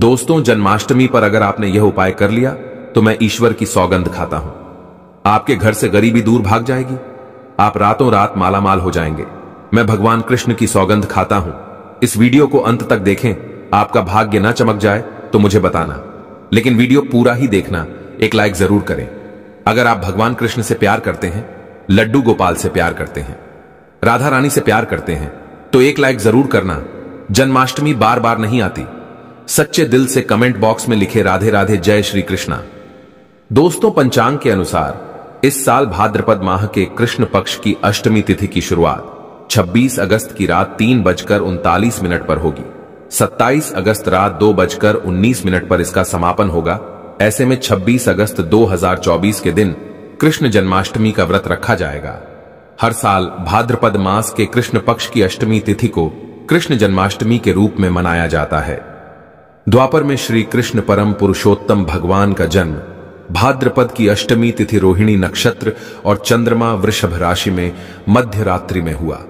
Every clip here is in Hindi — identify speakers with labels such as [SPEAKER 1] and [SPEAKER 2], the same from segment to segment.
[SPEAKER 1] दोस्तों जन्माष्टमी पर अगर आपने यह उपाय कर लिया तो मैं ईश्वर की सौगंध खाता हूं आपके घर से गरीबी दूर भाग जाएगी आप रातों रात मालामाल हो जाएंगे मैं भगवान कृष्ण की सौगंध खाता हूं इस वीडियो को अंत तक देखें आपका भाग्य ना चमक जाए तो मुझे बताना लेकिन वीडियो पूरा ही देखना एक लाइक जरूर करें अगर आप भगवान कृष्ण से प्यार करते हैं लड्डू गोपाल से प्यार करते हैं राधा रानी से प्यार करते हैं तो एक लाइक जरूर करना जन्माष्टमी बार बार नहीं आती सच्चे दिल से कमेंट बॉक्स में लिखे राधे राधे जय श्री कृष्णा दोस्तों पंचांग के अनुसार इस साल भाद्रपद माह के कृष्ण पक्ष की अष्टमी तिथि की शुरुआत 26 अगस्त की रात तीन बजकर उनतालीस मिनट पर होगी 27 अगस्त रात दो बजकर उन्नीस मिनट पर इसका समापन होगा ऐसे में 26 अगस्त 2024 के दिन कृष्ण जन्माष्टमी का व्रत रखा जाएगा हर साल भाद्रपद मास के कृष्ण पक्ष की अष्टमी तिथि को कृष्ण जन्माष्टमी के रूप में मनाया जाता है द्वापर में श्री कृष्ण परम पुरुषोत्तम भगवान का जन्म भाद्रपद की अष्टमी तिथि रोहिणी नक्षत्र और चंद्रमा वृषभ राशि में मध्य रात्रि में हुआ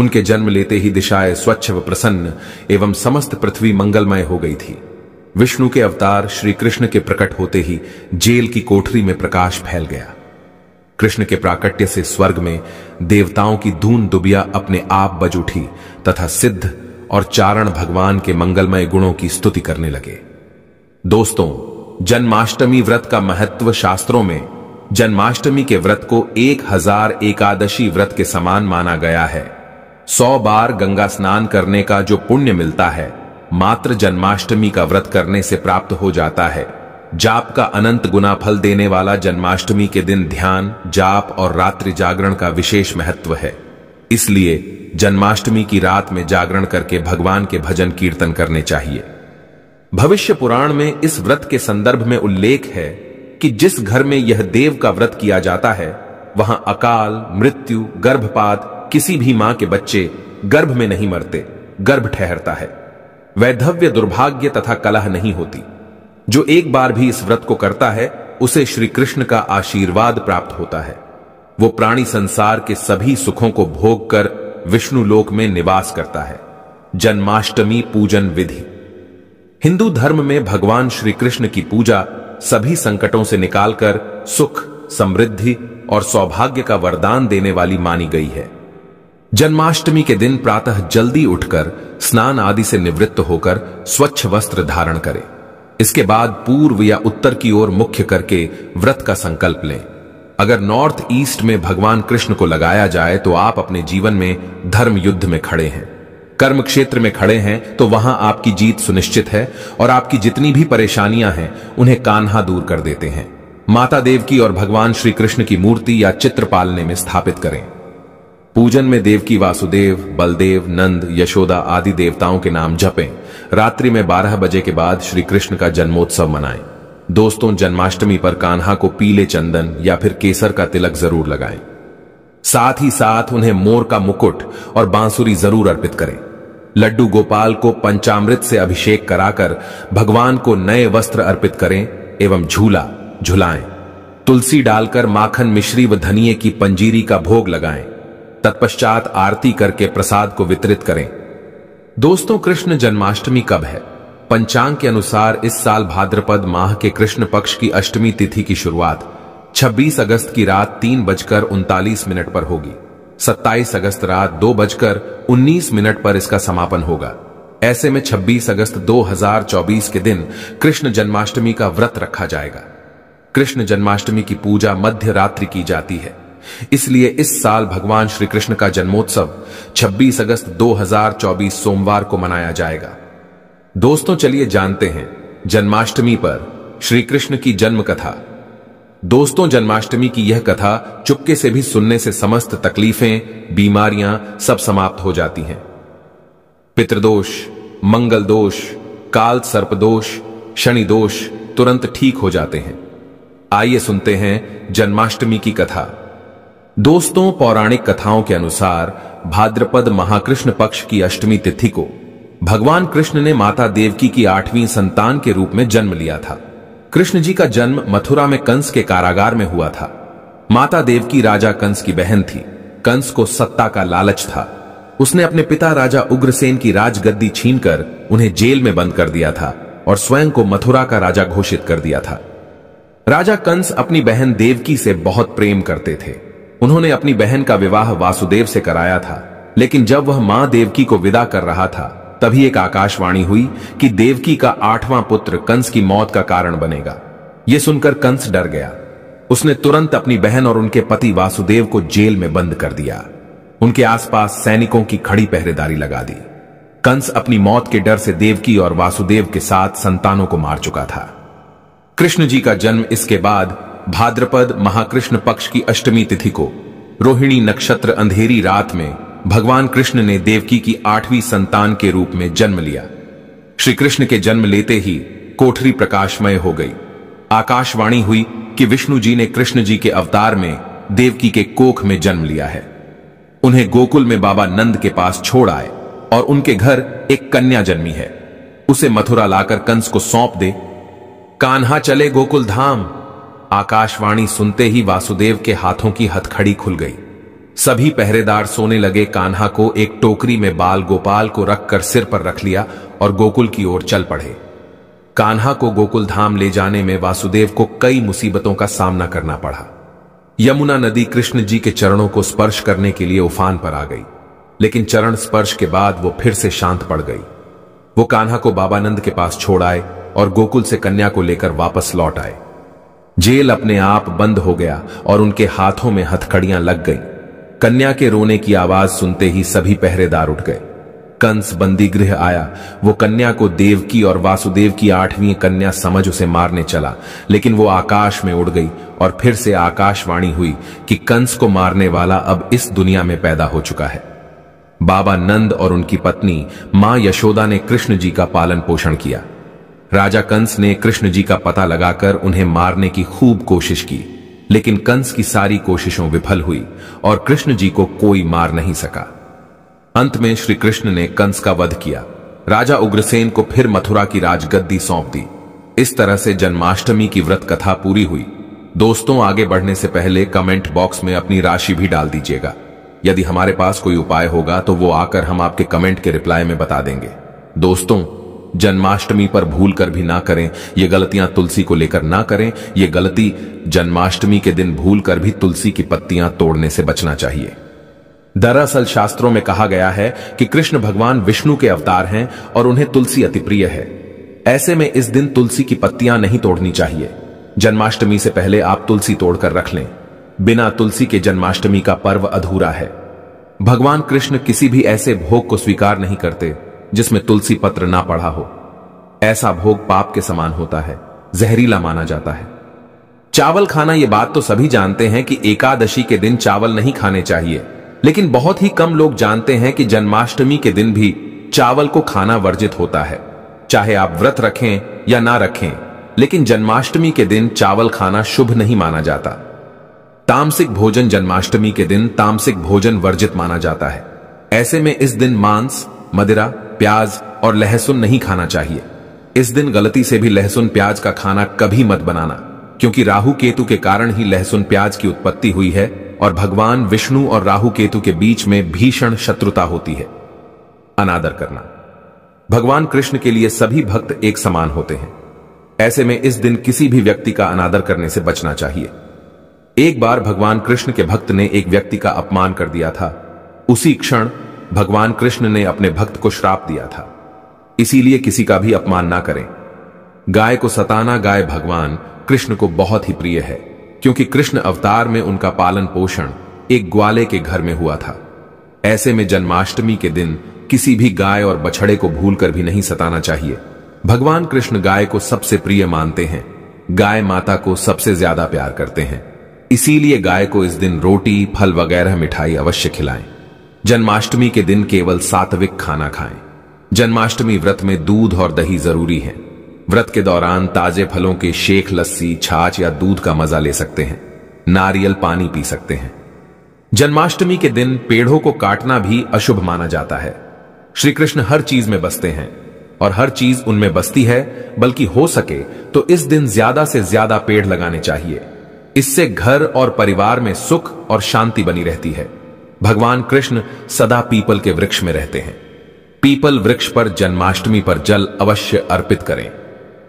[SPEAKER 1] उनके जन्म लेते ही दिशाएं स्वच्छ व प्रसन्न एवं समस्त पृथ्वी मंगलमय हो गई थी विष्णु के अवतार श्री कृष्ण के प्रकट होते ही जेल की कोठरी में प्रकाश फैल गया कृष्ण के प्राकट्य से स्वर्ग में देवताओं की धून दुबिया अपने आप बज उठी तथा सिद्ध और चारण भगवान के मंगलमय गुणों की स्तुति करने लगे दोस्तों जन्माष्टमी व्रत का महत्व शास्त्रों में जन्माष्टमी के व्रत को एक हजार एकादशी व्रत के समान माना गया है सौ बार गंगा स्नान करने का जो पुण्य मिलता है मात्र जन्माष्टमी का व्रत करने से प्राप्त हो जाता है जाप का अनंत गुना फल देने वाला जन्माष्टमी के दिन ध्यान जाप और रात्रि जागरण का विशेष महत्व है इसलिए जन्माष्टमी की रात में जागरण करके भगवान के भजन कीर्तन करने चाहिए भविष्य पुराण में इस व्रत के संदर्भ में उल्लेख है कि जिस घर में यह देव का व्रत किया जाता है वहां अकाल मृत्यु गर्भपात किसी भी मां के बच्चे गर्भ में नहीं मरते गर्भ ठहरता है वैधव्य दुर्भाग्य तथा कलह नहीं होती जो एक बार भी इस व्रत को करता है उसे श्री कृष्ण का आशीर्वाद प्राप्त होता है वो प्राणी संसार के सभी सुखों को भोग कर विष्णु लोक में निवास करता है जन्माष्टमी पूजन विधि हिंदू धर्म में भगवान श्री कृष्ण की पूजा सभी संकटों से निकालकर सुख समृद्धि और सौभाग्य का वरदान देने वाली मानी गई है जन्माष्टमी के दिन प्रातः जल्दी उठकर स्नान आदि से निवृत्त होकर स्वच्छ वस्त्र धारण करें इसके बाद पूर्व या उत्तर की ओर मुख्य करके व्रत का संकल्प लें अगर नॉर्थ ईस्ट में भगवान कृष्ण को लगाया जाए तो आप अपने जीवन में धर्म युद्ध में खड़े हैं कर्म क्षेत्र में खड़े हैं तो वहां आपकी जीत सुनिश्चित है और आपकी जितनी भी परेशानियां हैं उन्हें कान्हा दूर कर देते हैं माता देव की और भगवान श्री कृष्ण की मूर्ति या चित्र पालने में स्थापित करें पूजन में देव की वासुदेव बलदेव नंद यशोदा आदि देवताओं के नाम जपें रात्रि में 12 बजे के बाद श्री कृष्ण का जन्मोत्सव मनाएं दोस्तों जन्माष्टमी पर कान्हा को पीले चंदन या फिर केसर का तिलक जरूर लगाएं साथ ही साथ उन्हें मोर का मुकुट और बांसुरी जरूर अर्पित करें लड्डू गोपाल को पंचामृत से अभिषेक कराकर भगवान को नए वस्त्र अर्पित करें एवं झूला झुलाएं तुलसी डालकर माखन मिश्री व धनिये की पंजीरी का भोग लगाएं तत्पश्चात आरती करके प्रसाद को वितरित करें दोस्तों कृष्ण जन्माष्टमी कब है पंचांग के अनुसार इस साल भाद्रपद माह के कृष्ण पक्ष की अष्टमी तिथि की शुरुआत 26 अगस्त की रात तीन बजकर उनतालीस मिनट पर होगी 27 अगस्त रात दो बजकर उन्नीस मिनट पर इसका समापन होगा ऐसे में 26 अगस्त 2024 के दिन कृष्ण जन्माष्टमी का व्रत रखा जाएगा कृष्ण जन्माष्टमी की पूजा मध्य रात्रि की जाती है इसलिए इस साल भगवान श्री कृष्ण का जन्मोत्सव 26 अगस्त 2024 सोमवार को मनाया जाएगा दोस्तों चलिए जानते हैं जन्माष्टमी पर श्री कृष्ण की जन्म कथा दोस्तों जन्माष्टमी की यह कथा चुपके से भी सुनने से समस्त तकलीफें बीमारियां सब समाप्त हो जाती हैं पितृदोष मंगल दोष काल सर्प दोष शनि दोष तुरंत ठीक हो जाते हैं आइए सुनते हैं जन्माष्टमी की कथा दोस्तों पौराणिक कथाओं के अनुसार भाद्रपद महाकृष्ण पक्ष की अष्टमी तिथि को भगवान कृष्ण ने माता देवकी की आठवीं संतान के रूप में जन्म लिया था कृष्ण जी का जन्म मथुरा में कंस के कारागार में हुआ था माता देवकी राजा कंस की बहन थी कंस को सत्ता का लालच था उसने अपने पिता राजा उग्रसेन की राजगद्दी छीनकर उन्हें जेल में बंद कर दिया था और स्वयं को मथुरा का राजा घोषित कर दिया था राजा कंस अपनी बहन देवकी से बहुत प्रेम करते थे उन्होंने अपनी बहन का विवाह वासुदेव से कराया था लेकिन जब वह मां देवकी को विदा कर रहा था तभी एक आकाशवाणी हुई कि देवकी का आठवां पुत्र कंस की मौत का कारण बनेगा यह सुनकर कंस डर गया उसने तुरंत अपनी बहन और उनके पति वासुदेव को जेल में बंद कर दिया उनके आसपास सैनिकों की खड़ी पहरेदारी लगा दी कंस अपनी मौत के डर से देवकी और वासुदेव के साथ संतानों को मार चुका था कृष्ण जी का जन्म इसके बाद भाद्रपद महाकृष्ण पक्ष की अष्टमी तिथि को रोहिणी नक्षत्र अंधेरी रात में भगवान कृष्ण ने देवकी की आठवीं संतान के रूप में जन्म लिया श्री कृष्ण के जन्म लेते ही कोठरी प्रकाशमय हो गई आकाशवाणी हुई कि विष्णु जी ने कृष्ण जी के अवतार में देवकी के कोख में जन्म लिया है उन्हें गोकुल में बाबा नंद के पास छोड़ आए और उनके घर एक कन्या जन्मी है उसे मथुरा लाकर कंस को सौंप दे कान्हा चले गोकुल धाम आकाशवाणी सुनते ही वासुदेव के हाथों की हथखड़ी खुल गई सभी पहरेदार सोने लगे कान्हा को एक टोकरी में बाल गोपाल को रखकर सिर पर रख लिया और गोकुल की ओर चल पड़े कान्हा को गोकुल धाम ले जाने में वासुदेव को कई मुसीबतों का सामना करना पड़ा यमुना नदी कृष्ण जी के चरणों को स्पर्श करने के लिए उफान पर आ गई लेकिन चरण स्पर्श के बाद वो फिर से शांत पड़ गई वो कान्हा को बाबानंद के पास छोड़ आए और गोकुल से कन्या को लेकर वापस लौट आए जेल अपने आप बंद हो गया और उनके हाथों में हथकड़ियां लग गईं। कन्या के रोने की आवाज सुनते ही सभी पहरेदार उठ गए कंस बंदी गृह आया वो कन्या को देव की और वासुदेव की आठवीं कन्या समझ उसे मारने चला लेकिन वो आकाश में उड़ गई और फिर से आकाशवाणी हुई कि कंस को मारने वाला अब इस दुनिया में पैदा हो चुका है बाबा नंद और उनकी पत्नी मां यशोदा ने कृष्ण जी का पालन पोषण किया राजा कंस ने कृष्ण जी का पता लगाकर उन्हें मारने की खूब कोशिश की लेकिन कंस की सारी कोशिशों विफल हुई और कृष्ण जी को कोई मार नहीं सका अंत में श्री कृष्ण ने कंस का वध किया राजा उग्रसेन को फिर मथुरा की राजगद्दी सौंप दी इस तरह से जन्माष्टमी की व्रत कथा पूरी हुई दोस्तों आगे बढ़ने से पहले कमेंट बॉक्स में अपनी राशि भी डाल दीजिएगा यदि हमारे पास कोई उपाय होगा तो वो आकर हम आपके कमेंट के रिप्लाई में बता देंगे दोस्तों जन्माष्टमी पर भूल कर भी ना करें ये गलतियां तुलसी को लेकर ना करें ये गलती जन्माष्टमी के दिन भूल कर भी तुलसी की पत्तियां तोड़ने से बचना चाहिए दरअसल शास्त्रों में कहा गया है कि कृष्ण भगवान विष्णु के अवतार हैं और उन्हें तुलसी अति प्रिय है ऐसे में इस दिन तुलसी की पत्तियां नहीं तोड़नी चाहिए जन्माष्टमी से पहले आप तुलसी तोड़कर रख लें बिना तुलसी के जन्माष्टमी का पर्व अधूरा है भगवान कृष्ण किसी भी ऐसे भोग को स्वीकार नहीं करते जिसमें तुलसी पत्र ना पढ़ा हो ऐसा भोग पाप के समान होता है जहरीला माना जाता है चावल खाना यह बात तो सभी जानते हैं कि एकादशी के दिन चावल नहीं खाने चाहिए लेकिन बहुत ही कम लोग जानते हैं कि जन्माष्टमी के दिन भी चावल को खाना वर्जित होता है चाहे आप व्रत रखें या ना रखें लेकिन जन्माष्टमी के दिन चावल खाना शुभ नहीं माना जाता तामसिक भोजन जन्माष्टमी के दिन तामसिक भोजन वर्जित माना जाता है ऐसे में इस दिन मांस मदिरा प्याज और लहसुन नहीं खाना चाहिए इस दिन गलती से भी लहसुन प्याज का खाना कभी मत बनाना क्योंकि राहु केतु के कारण ही लहसुन प्याज की उत्पत्ति हुई है और भगवान विष्णु और राहु केतु के बीच में भीषण शत्रुता होती है अनादर करना भगवान कृष्ण के लिए सभी भक्त एक समान होते हैं ऐसे में इस दिन किसी भी व्यक्ति का अनादर करने से बचना चाहिए एक बार भगवान कृष्ण के भक्त ने एक व्यक्ति का अपमान कर दिया था उसी क्षण भगवान कृष्ण ने अपने भक्त को श्राप दिया था इसीलिए किसी का भी अपमान ना करें गाय को सताना गाय भगवान कृष्ण को बहुत ही प्रिय है क्योंकि कृष्ण अवतार में उनका पालन पोषण एक ग्वाले के घर में हुआ था ऐसे में जन्माष्टमी के दिन किसी भी गाय और बछड़े को भूलकर भी नहीं सताना चाहिए भगवान कृष्ण गाय को सबसे प्रिय मानते हैं गाय माता को सबसे ज्यादा प्यार करते हैं इसीलिए गाय को इस दिन रोटी फल वगैरह मिठाई अवश्य खिलाएं जन्माष्टमी के दिन केवल सात्विक खाना खाएं जन्माष्टमी व्रत में दूध और दही जरूरी है व्रत के दौरान ताजे फलों के शेख लस्सी छाछ या दूध का मजा ले सकते हैं नारियल पानी पी सकते हैं जन्माष्टमी के दिन पेड़ों को काटना भी अशुभ माना जाता है श्री कृष्ण हर चीज में बसते हैं और हर चीज उनमें बसती है बल्कि हो सके तो इस दिन ज्यादा से ज्यादा पेड़ लगाने चाहिए इससे घर और परिवार में सुख और शांति बनी रहती है भगवान कृष्ण सदा पीपल के वृक्ष में रहते हैं पीपल वृक्ष पर जन्माष्टमी पर जल अवश्य अर्पित करें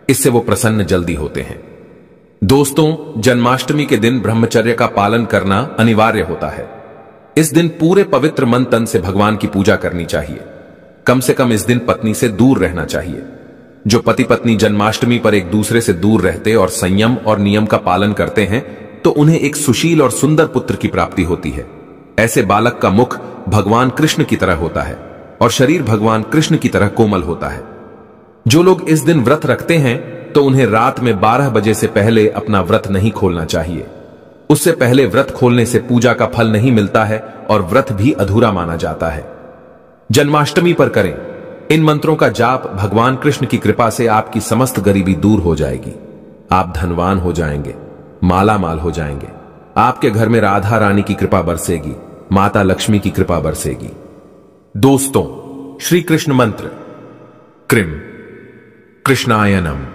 [SPEAKER 1] इससे वो प्रसन्न जल्दी होते हैं दोस्तों जन्माष्टमी के दिन ब्रह्मचर्य का पालन करना अनिवार्य होता है इस दिन पूरे पवित्र मन तन से भगवान की पूजा करनी चाहिए कम से कम इस दिन पत्नी से दूर रहना चाहिए जो पति पत्नी जन्माष्टमी पर एक दूसरे से दूर रहते और संयम और नियम का पालन करते हैं तो उन्हें एक सुशील और सुंदर पुत्र की प्राप्ति होती है ऐसे बालक का मुख भगवान कृष्ण की तरह होता है और शरीर भगवान कृष्ण की तरह कोमल होता है जो लोग इस दिन व्रत रखते हैं तो उन्हें रात में 12 बजे से पहले अपना व्रत नहीं खोलना चाहिए उससे पहले व्रत खोलने से पूजा का फल नहीं मिलता है और व्रत भी अधूरा माना जाता है जन्माष्टमी पर करें इन मंत्रों का जाप भगवान कृष्ण की कृपा से आपकी समस्त गरीबी दूर हो जाएगी आप धनवान हो जाएंगे माला माल हो जाएंगे आपके घर में राधा रानी की कृपा बरसेगी माता लक्ष्मी की कृपा बरसेगी दोस्तों श्री कृष्ण मंत्र कृम कृष्णायनम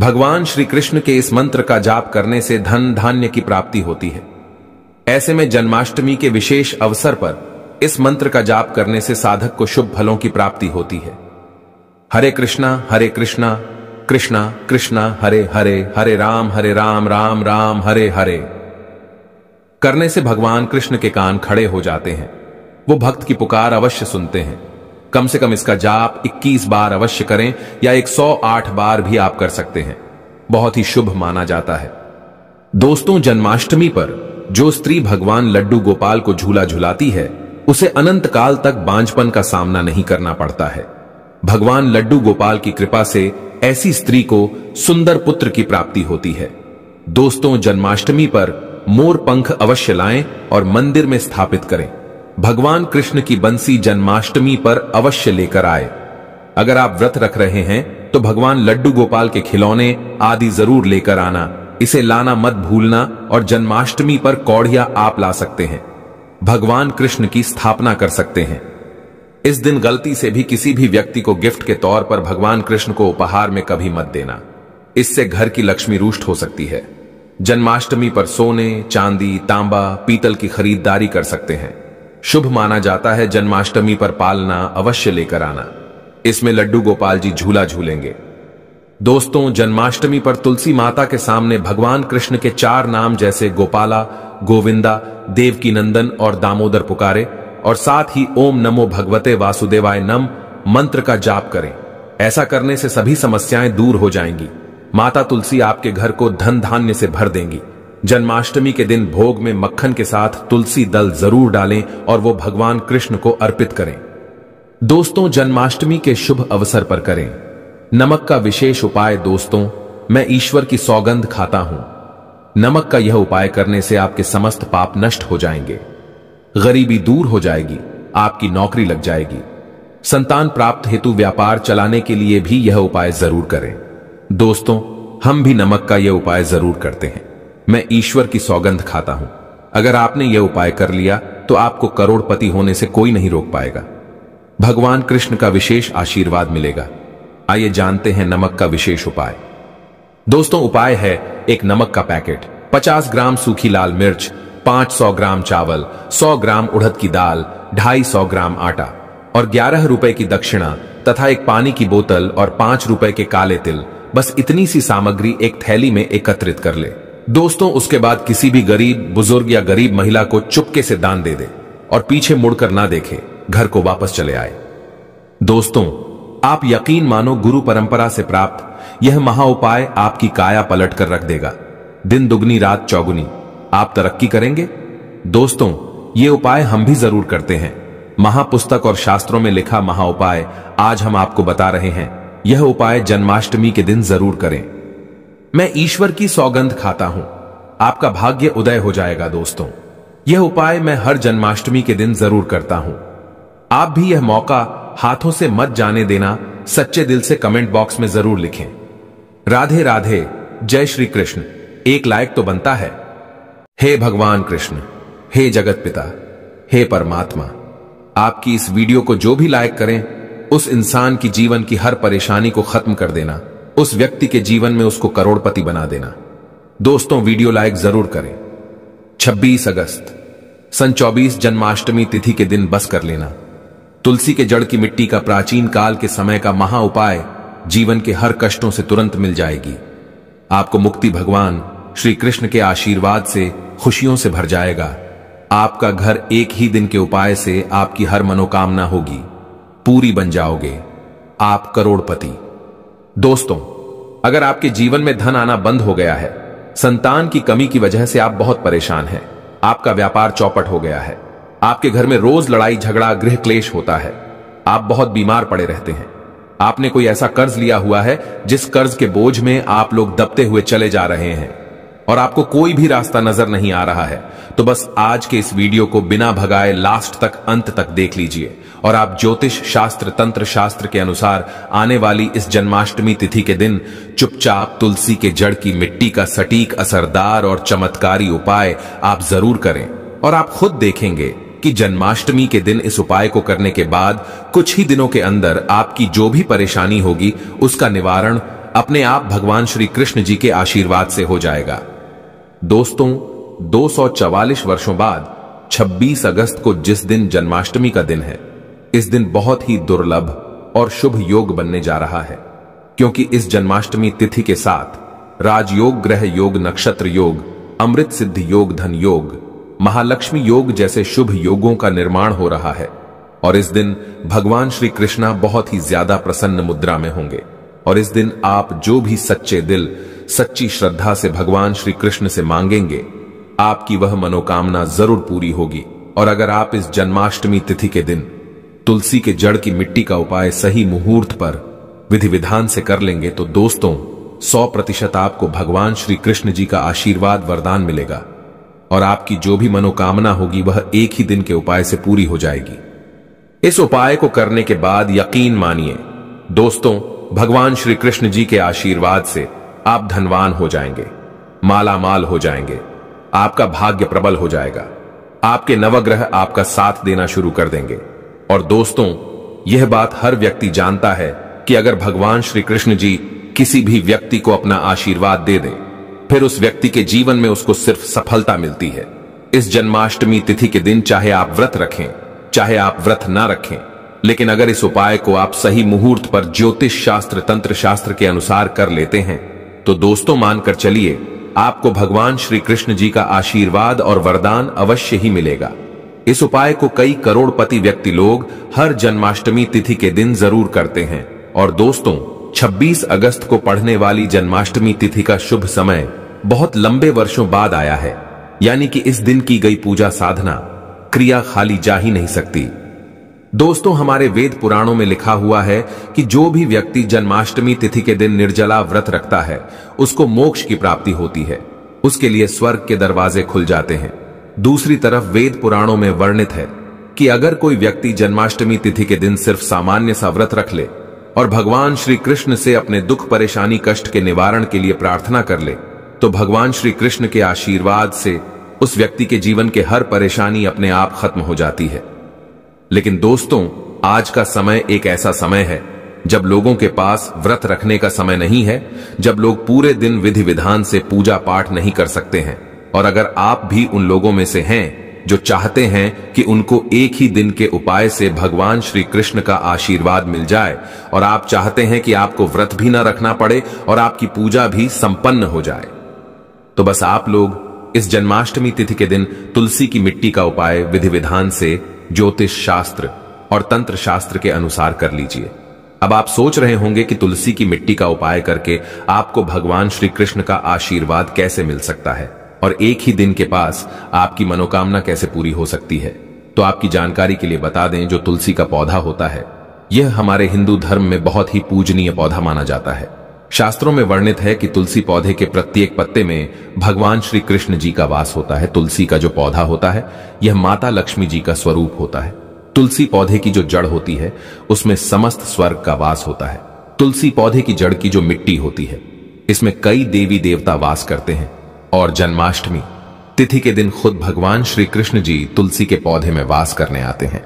[SPEAKER 1] भगवान श्री कृष्ण के इस मंत्र का जाप करने से धन धान्य की प्राप्ति होती है ऐसे में जन्माष्टमी के विशेष अवसर पर इस मंत्र का जाप करने से साधक को शुभ फलों की प्राप्ति होती है हरे कृष्णा हरे कृष्णा कृष्णा कृष्णा हरे हरे हरे राम हरे राम राम राम हरे हरे करने से भगवान कृष्ण के कान खड़े हो जाते हैं वो भक्त की पुकार अवश्य सुनते हैं कम से कम इसका जाप 21 बार अवश्य करें या 108 बार भी आप कर सकते हैं बहुत ही शुभ माना जाता है दोस्तों जन्माष्टमी पर जो स्त्री भगवान लड्डू गोपाल को झूला झुलाती है उसे अनंत काल तक बांझपन का सामना नहीं करना पड़ता है भगवान लड्डू गोपाल की कृपा से ऐसी स्त्री को सुंदर पुत्र की प्राप्ति होती है दोस्तों जन्माष्टमी पर मोर पंख अवश्य लाएं और मंदिर में स्थापित करें भगवान कृष्ण की बंसी जन्माष्टमी पर अवश्य लेकर आए अगर आप व्रत रख रहे हैं तो भगवान लड्डू गोपाल के खिलौने आदि जरूर लेकर आना इसे लाना मत भूलना और जन्माष्टमी पर कौड़िया आप ला सकते हैं भगवान कृष्ण की स्थापना कर सकते हैं इस दिन गलती से भी किसी भी व्यक्ति को गिफ्ट के तौर पर भगवान कृष्ण को उपहार में कभी मत देना इससे घर की लक्ष्मी रुष्ट हो सकती है जन्माष्टमी पर सोने चांदी तांबा पीतल की खरीददारी कर सकते हैं शुभ माना जाता है जन्माष्टमी पर पालना अवश्य लेकर आना इसमें लड्डू गोपाल जी झूला झूलेंगे दोस्तों जन्माष्टमी पर तुलसी माता के सामने भगवान कृष्ण के चार नाम जैसे गोपाला गोविंदा देवकी नंदन और दामोदर पुकारे और साथ ही ओम नमो भगवते वासुदेवाय नम मंत्र का जाप करें ऐसा करने से सभी समस्याएं दूर हो जाएंगी माता तुलसी आपके घर को धन धान्य से भर देंगी जन्माष्टमी के दिन भोग में मक्खन के साथ तुलसी दल जरूर डालें और वो भगवान कृष्ण को अर्पित करें दोस्तों जन्माष्टमी के शुभ अवसर पर करें नमक का विशेष उपाय दोस्तों मैं ईश्वर की सौगंध खाता हूं नमक का यह उपाय करने से आपके समस्त पाप नष्ट हो जाएंगे गरीबी दूर हो जाएगी आपकी नौकरी लग जाएगी संतान प्राप्त हेतु व्यापार चलाने के लिए भी यह उपाय जरूर करें दोस्तों हम भी नमक का यह उपाय जरूर करते हैं मैं ईश्वर की सौगंध खाता हूं अगर आपने यह उपाय कर लिया तो आपको करोड़पति होने से कोई नहीं रोक पाएगा भगवान कृष्ण का विशेष आशीर्वाद मिलेगा आइए जानते हैं नमक का विशेष उपाय दोस्तों उपाय है एक नमक का पैकेट 50 ग्राम सूखी लाल मिर्च 500 ग्राम चावल 100 ग्राम उड़द की दाल 250 ग्राम आटा और ग्यारह रुपए की दक्षिणा तथा एक पानी की बोतल और पांच रुपए के काले तिल बस इतनी सी सामग्री एक थैली में एकत्रित कर ले दोस्तों उसके बाद किसी भी गरीब बुजुर्ग या गरीब महिला को चुपके से दान दे दे और पीछे मुड़कर ना देखे घर को वापस चले आए दोस्तों आप यकीन मानो गुरु परंपरा से प्राप्त यह महा उपाय आपकी काया पलट कर रख देगा दिन दुगनी रात चौगुनी आप तरक्की करेंगे दोस्तों ये उपाय हम भी जरूर करते हैं महापुस्तक और शास्त्रों में लिखा महा उपाय आज हम आपको बता रहे हैं यह उपाय जन्माष्टमी के दिन जरूर करें मैं ईश्वर की सौगंध खाता हूं आपका भाग्य उदय हो जाएगा दोस्तों यह उपाय मैं हर जन्माष्टमी के दिन जरूर करता हूं आप भी यह मौका हाथों से मत जाने देना सच्चे दिल से कमेंट बॉक्स में जरूर लिखें राधे राधे जय श्री कृष्ण एक लायक तो बनता है हे भगवान कृष्ण हे जगत पिता हे परमात्मा आपकी इस वीडियो को जो भी लाइक करें उस इंसान की जीवन की हर परेशानी को खत्म कर देना उस व्यक्ति के जीवन में उसको करोड़पति बना देना दोस्तों वीडियो लाइक जरूर करें 26 अगस्त सन 24 जन्माष्टमी तिथि के दिन बस कर लेना तुलसी के जड़ की मिट्टी का प्राचीन काल के समय का महा उपाय जीवन के हर कष्टों से तुरंत मिल जाएगी आपको मुक्ति भगवान श्री कृष्ण के आशीर्वाद से खुशियों से भर जाएगा आपका घर एक ही दिन के उपाय से आपकी हर मनोकामना होगी पूरी बन जाओगे आप करोड़पति दोस्तों अगर आपके जीवन में धन आना बंद हो गया है संतान की कमी की वजह से आप बहुत परेशान हैं आपका व्यापार चौपट हो गया है आपके घर में रोज लड़ाई झगड़ा गृह क्लेश होता है आप बहुत बीमार पड़े रहते हैं आपने कोई ऐसा कर्ज लिया हुआ है जिस कर्ज के बोझ में आप लोग दबते हुए चले जा रहे हैं और आपको कोई भी रास्ता नजर नहीं आ रहा है तो बस आज के इस वीडियो को बिना भगाए लास्ट तक अंत तक देख लीजिए और आप ज्योतिष शास्त्र तंत्र शास्त्र के अनुसार आने वाली इस जन्माष्टमी तिथि के दिन चुपचाप तुलसी के जड़ की मिट्टी का सटीक असरदार और चमत्कारी उपाय आप जरूर करें और आप खुद देखेंगे कि जन्माष्टमी के दिन इस उपाय को करने के बाद कुछ ही दिनों के अंदर आपकी जो भी परेशानी होगी उसका निवारण अपने आप भगवान श्री कृष्ण जी के आशीर्वाद से हो जाएगा दोस्तों 244 वर्षों बाद 26 अगस्त को जिस दिन जन्माष्टमी का दिन है इस दिन बहुत ही दुर्लभ और शुभ योग बनने जा रहा है क्योंकि इस जन्माष्टमी तिथि के साथ राजयोग ग्रह योग नक्षत्र योग अमृत सिद्ध योग धन योग महालक्ष्मी योग जैसे शुभ योगों का निर्माण हो रहा है और इस दिन भगवान श्री कृष्णा बहुत ही ज्यादा प्रसन्न मुद्रा में होंगे और इस दिन आप जो भी सच्चे दिल सच्ची श्रद्धा से भगवान श्री कृष्ण से मांगेंगे आपकी वह मनोकामना जरूर पूरी होगी और अगर आप इस जन्माष्टमी तिथि के दिन तुलसी के जड़ की मिट्टी का उपाय सही मुहूर्त पर विधि विधान से कर लेंगे तो दोस्तों सौ प्रतिशत आपको भगवान श्री कृष्ण जी का आशीर्वाद वरदान मिलेगा और आपकी जो भी मनोकामना होगी वह एक ही दिन के उपाय से पूरी हो जाएगी इस उपाय को करने के बाद यकीन मानिए दोस्तों भगवान श्री कृष्ण जी के आशीर्वाद से आप धनवान हो जाएंगे माला माल हो जाएंगे आपका भाग्य प्रबल हो जाएगा आपके नवग्रह आपका साथ देना शुरू कर देंगे और दोस्तों यह बात हर व्यक्ति जानता है कि अगर भगवान श्री कृष्ण जी किसी भी व्यक्ति को अपना आशीर्वाद दे दे फिर उस व्यक्ति के जीवन में उसको सिर्फ सफलता मिलती है इस जन्माष्टमी तिथि के दिन चाहे आप व्रत रखें चाहे आप व्रत ना रखें लेकिन अगर इस उपाय को आप सही मुहूर्त पर ज्योतिष शास्त्र तंत्र शास्त्र के अनुसार कर लेते हैं तो दोस्तों मानकर चलिए आपको भगवान श्री कृष्ण जी का आशीर्वाद और वरदान अवश्य ही मिलेगा इस उपाय को कई करोड़पति व्यक्ति लोग हर जन्माष्टमी तिथि के दिन जरूर करते हैं और दोस्तों 26 अगस्त को पढ़ने वाली जन्माष्टमी तिथि का शुभ समय बहुत लंबे वर्षों बाद आया है यानी कि इस दिन की गई पूजा साधना क्रिया खाली जा ही नहीं सकती दोस्तों हमारे वेद पुराणों में लिखा हुआ है कि जो भी व्यक्ति जन्माष्टमी तिथि के दिन निर्जला व्रत रखता है उसको मोक्ष की प्राप्ति होती है उसके लिए स्वर्ग के दरवाजे खुल जाते हैं दूसरी तरफ वेद पुराणों में वर्णित है कि अगर कोई व्यक्ति जन्माष्टमी तिथि के दिन सिर्फ सामान्य सा व्रत रख ले और भगवान श्री कृष्ण से अपने दुख परेशानी कष्ट के निवारण के लिए प्रार्थना कर ले तो भगवान श्री कृष्ण के आशीर्वाद से उस व्यक्ति के जीवन के हर परेशानी अपने आप खत्म हो जाती है लेकिन दोस्तों आज का समय एक ऐसा समय है जब लोगों के पास व्रत रखने का समय नहीं है जब लोग पूरे दिन विधि विधान से पूजा पाठ नहीं कर सकते हैं और अगर आप भी उन लोगों में से हैं जो चाहते हैं कि उनको एक ही दिन के उपाय से भगवान श्री कृष्ण का आशीर्वाद मिल जाए और आप चाहते हैं कि आपको व्रत भी ना रखना पड़े और आपकी पूजा भी संपन्न हो जाए तो बस आप लोग इस जन्माष्टमी तिथि के दिन तुलसी की मिट्टी का उपाय विधि विधान से ज्योतिष शास्त्र और तंत्र शास्त्र के अनुसार कर लीजिए अब आप सोच रहे होंगे कि तुलसी की मिट्टी का उपाय करके आपको भगवान श्री कृष्ण का आशीर्वाद कैसे मिल सकता है और एक ही दिन के पास आपकी मनोकामना कैसे पूरी हो सकती है तो आपकी जानकारी के लिए बता दें जो तुलसी का पौधा होता है यह हमारे हिंदू धर्म में बहुत ही पूजनीय पौधा माना जाता है शास्त्रों में वर्णित है कि तुलसी पौधे के प्रत्येक पत्ते में भगवान श्री कृष्ण जी का वास होता है तुलसी का जो पौधा होता है यह माता लक्ष्मी जी का स्वरूप होता है तुलसी पौधे की जो जड़ होती है उसमें समस्त स्वर्ग का वास होता है तुलसी पौधे की जड़ की जो मिट्टी होती है इसमें कई देवी देवता वास करते हैं और जन्माष्टमी तिथि के दिन खुद भगवान श्री कृष्ण जी तुलसी के पौधे में वास करने आते हैं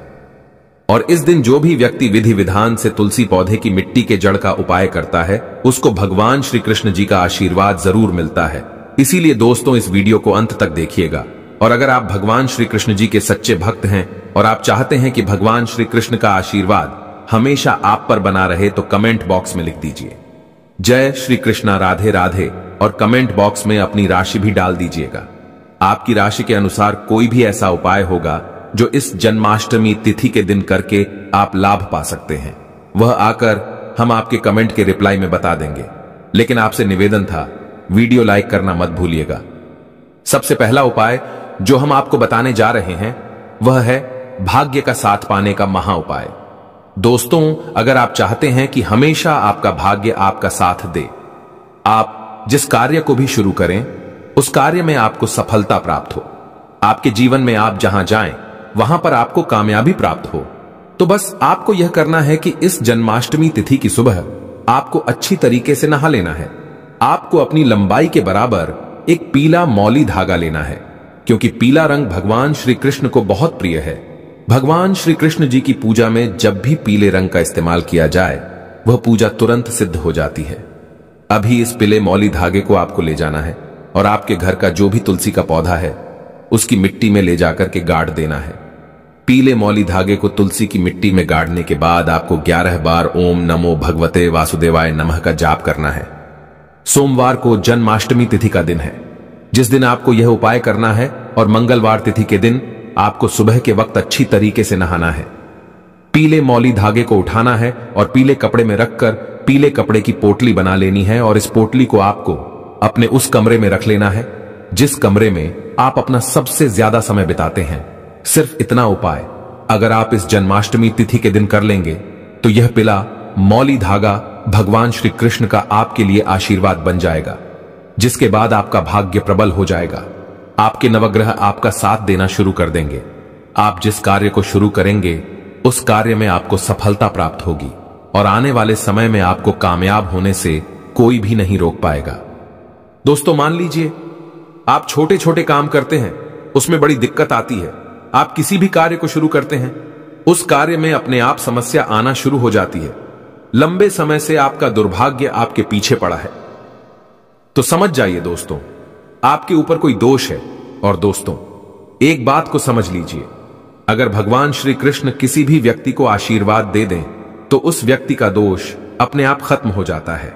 [SPEAKER 1] और इस दिन जो भी व्यक्ति विधि विधान से तुलसी पौधे की मिट्टी के जड़ का उपाय करता है उसको भगवान श्री कृष्ण जी का आशीर्वाद जरूर मिलता है इसीलिए दोस्तों इस वीडियो को अंत तक देखिएगा और अगर आप भगवान श्री कृष्ण जी के सच्चे भक्त हैं और आप चाहते हैं कि भगवान श्री कृष्ण का आशीर्वाद हमेशा आप पर बना रहे तो कमेंट बॉक्स में लिख दीजिए जय श्री कृष्णा राधे राधे और कमेंट बॉक्स में अपनी राशि भी डाल दीजिएगा आपकी राशि के अनुसार कोई भी ऐसा उपाय होगा जो इस जन्माष्टमी तिथि के दिन करके आप लाभ पा सकते हैं वह आकर हम आपके कमेंट के रिप्लाई में बता देंगे लेकिन आपसे निवेदन था वीडियो लाइक करना मत भूलिएगा सबसे पहला उपाय जो हम आपको बताने जा रहे हैं वह है भाग्य का साथ पाने का महा उपाय दोस्तों अगर आप चाहते हैं कि हमेशा आपका भाग्य आपका साथ दे आप जिस कार्य को भी शुरू करें उस कार्य में आपको सफलता प्राप्त हो आपके जीवन में आप जहां जाएं वहां पर आपको कामयाबी प्राप्त हो तो बस आपको यह करना है कि इस जन्माष्टमी तिथि की सुबह आपको अच्छी तरीके से नहा लेना है आपको अपनी लंबाई के बराबर एक पीला मौली धागा लेना है क्योंकि पीला रंग भगवान श्री कृष्ण को बहुत प्रिय है भगवान श्री कृष्ण जी की पूजा में जब भी पीले रंग का इस्तेमाल किया जाए वह पूजा तुरंत सिद्ध हो जाती है अभी इस पीले मौली धागे को आपको ले जाना है और आपके घर का जो भी तुलसी का पौधा है उसकी मिट्टी में ले जाकर के गाड़ देना है पीले मौली धागे को तुलसी की मिट्टी में गाड़ने के बाद आपको ग्यारह बार ओम नमो भगवते वासुदेवाय नमः का जाप करना है सोमवार को जन्माष्टमी तिथि का दिन है जिस दिन आपको यह उपाय करना है और मंगलवार तिथि के दिन आपको सुबह के वक्त अच्छी तरीके से नहाना है पीले मौली धागे को उठाना है और पीले कपड़े में रखकर पीले कपड़े की पोटली बना लेनी है और इस पोटली को आपको अपने उस कमरे में रख लेना है जिस कमरे में आप अपना सबसे ज्यादा समय बिताते हैं सिर्फ इतना उपाय अगर आप इस जन्माष्टमी तिथि के दिन कर लेंगे तो यह पिला मौली धागा भगवान श्री कृष्ण का आपके लिए आशीर्वाद बन जाएगा जिसके बाद आपका भाग्य प्रबल हो जाएगा आपके नवग्रह आपका साथ देना शुरू कर देंगे आप जिस कार्य को शुरू करेंगे उस कार्य में आपको सफलता प्राप्त होगी और आने वाले समय में आपको कामयाब होने से कोई भी नहीं रोक पाएगा दोस्तों मान लीजिए आप छोटे छोटे काम करते हैं उसमें बड़ी दिक्कत आती है आप किसी भी कार्य को शुरू करते हैं उस कार्य में अपने आप समस्या आना शुरू हो जाती है लंबे समय से आपका दुर्भाग्य आपके पीछे पड़ा है तो समझ जाइए दोस्तों आपके ऊपर कोई दोष है और दोस्तों एक बात को समझ लीजिए अगर भगवान श्री कृष्ण किसी भी व्यक्ति को आशीर्वाद दे दें तो उस व्यक्ति का दोष अपने आप खत्म हो जाता है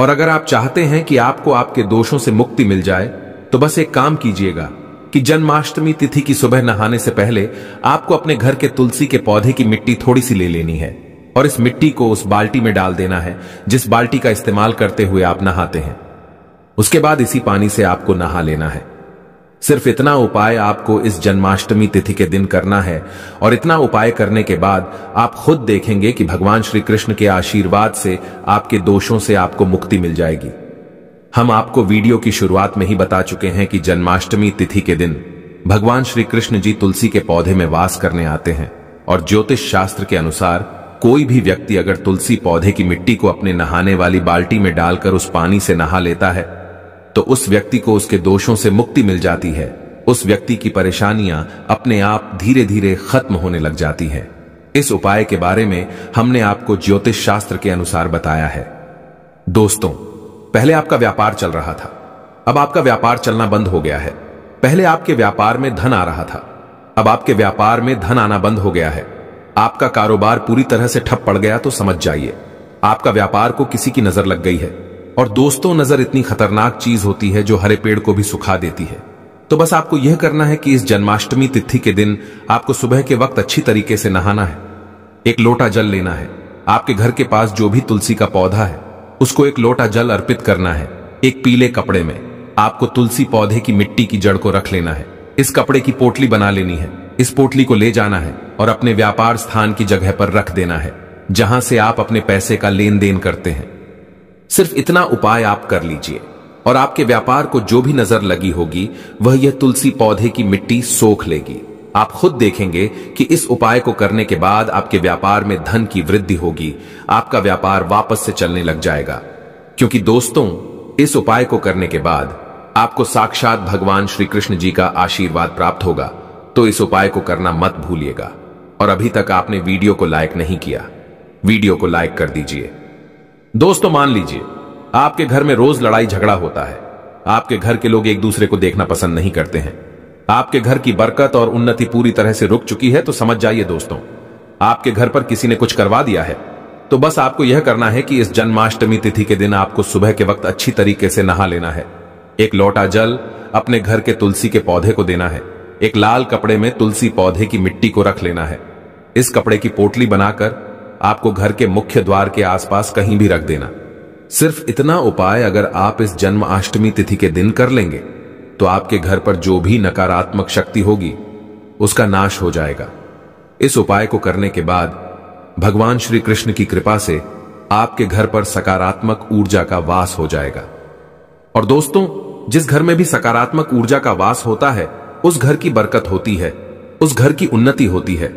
[SPEAKER 1] और अगर आप चाहते हैं कि आपको आपके दोषों से मुक्ति मिल जाए तो बस एक काम कीजिएगा कि जन्माष्टमी तिथि की सुबह नहाने से पहले आपको अपने घर के तुलसी के पौधे की मिट्टी थोड़ी सी ले लेनी है और इस मिट्टी को उस बाल्टी में डाल देना है जिस बाल्टी का इस्तेमाल करते हुए आप नहाते हैं उसके बाद इसी पानी से आपको नहा लेना है सिर्फ इतना उपाय आपको इस जन्माष्टमी तिथि के दिन करना है और इतना उपाय करने के बाद आप खुद देखेंगे कि भगवान श्री कृष्ण के आशीर्वाद से आपके दोषों से आपको मुक्ति मिल जाएगी हम आपको वीडियो की शुरुआत में ही बता चुके हैं कि जन्माष्टमी तिथि के दिन भगवान श्री कृष्ण जी तुलसी के पौधे में वास करने आते हैं और ज्योतिष शास्त्र के अनुसार कोई भी व्यक्ति अगर तुलसी पौधे की मिट्टी को अपने नहाने वाली बाल्टी में डालकर उस पानी से नहा लेता है तो उस व्यक्ति को उसके दोषों से मुक्ति मिल जाती है उस व्यक्ति की परेशानियां अपने आप धीरे धीरे खत्म होने लग जाती है इस उपाय के बारे में हमने आपको ज्योतिष शास्त्र के अनुसार बताया है दोस्तों पहले आपका व्यापार चल रहा था अब आपका व्यापार चलना बंद हो गया है पहले आपके व्यापार में धन आ रहा था अब आपके व्यापार में धन आना बंद हो गया है आपका कारोबार पूरी तरह से ठप पड़ गया तो समझ जाइए आपका व्यापार को किसी की नजर लग गई है और दोस्तों नजर इतनी खतरनाक चीज होती है जो हरे पेड़ को भी सुखा देती है तो बस आपको यह करना है कि इस जन्माष्टमी तिथि के दिन आपको सुबह के वक्त अच्छी तरीके से नहाना है एक लोटा जल लेना है आपके घर के पास जो भी तुलसी का पौधा है उसको एक लोटा जल अर्पित करना है एक पीले कपड़े में आपको तुलसी पौधे की मिट्टी की जड़ को रख लेना है इस कपड़े की पोटली बना लेनी है इस पोटली को ले जाना है और अपने व्यापार स्थान की जगह पर रख देना है जहां से आप अपने पैसे का लेन देन करते हैं सिर्फ इतना उपाय आप कर लीजिए और आपके व्यापार को जो भी नजर लगी होगी वह यह तुलसी पौधे की मिट्टी सोख लेगी आप खुद देखेंगे कि इस उपाय को करने के बाद आपके व्यापार में धन की वृद्धि होगी आपका व्यापार वापस से चलने लग जाएगा क्योंकि दोस्तों इस उपाय को करने के बाद आपको साक्षात भगवान श्री कृष्ण जी का आशीर्वाद प्राप्त होगा तो इस उपाय को करना मत भूलिएगा और अभी तक आपने वीडियो को लाइक नहीं किया वीडियो को लाइक कर दीजिए दोस्तों मान लीजिए आपके घर में रोज लड़ाई झगड़ा होता है आपके घर के लोग एक दूसरे को देखना पसंद नहीं करते हैं आपके घर की बरकत और उन्नति पूरी तरह से रुक चुकी है तो समझ जाइए दोस्तों आपके घर पर किसी ने कुछ करवा दिया है तो बस आपको यह करना है कि इस जन्माष्टमी तिथि के दिन आपको सुबह के वक्त अच्छी तरीके से नहा लेना है एक लोटा जल अपने घर के तुलसी के पौधे को देना है एक लाल कपड़े में तुलसी पौधे की मिट्टी को रख लेना है इस कपड़े की पोटली बनाकर आपको घर के मुख्य द्वार के आसपास कहीं भी रख देना सिर्फ इतना उपाय अगर आप इस जन्माष्टमी तिथि के दिन कर लेंगे तो आपके घर पर जो भी नकारात्मक शक्ति होगी उसका नाश हो जाएगा इस उपाय को करने के बाद भगवान श्री कृष्ण की कृपा से आपके घर पर सकारात्मक ऊर्जा का वास हो जाएगा और दोस्तों जिस घर में भी सकारात्मक ऊर्जा का वास होता है उस घर की बरकत होती है उस घर की उन्नति होती है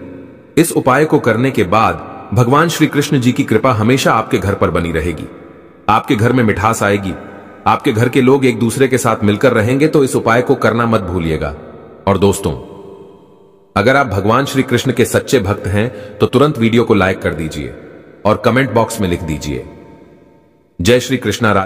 [SPEAKER 1] इस उपाय को करने के बाद भगवान श्री कृष्ण जी की कृपा हमेशा आपके घर पर बनी रहेगी आपके घर में मिठास आएगी आपके घर के लोग एक दूसरे के साथ मिलकर रहेंगे तो इस उपाय को करना मत भूलिएगा और दोस्तों अगर आप भगवान श्री कृष्ण के सच्चे भक्त हैं तो तुरंत वीडियो को लाइक कर दीजिए और कमेंट बॉक्स में लिख दीजिए जय श्री कृष्णा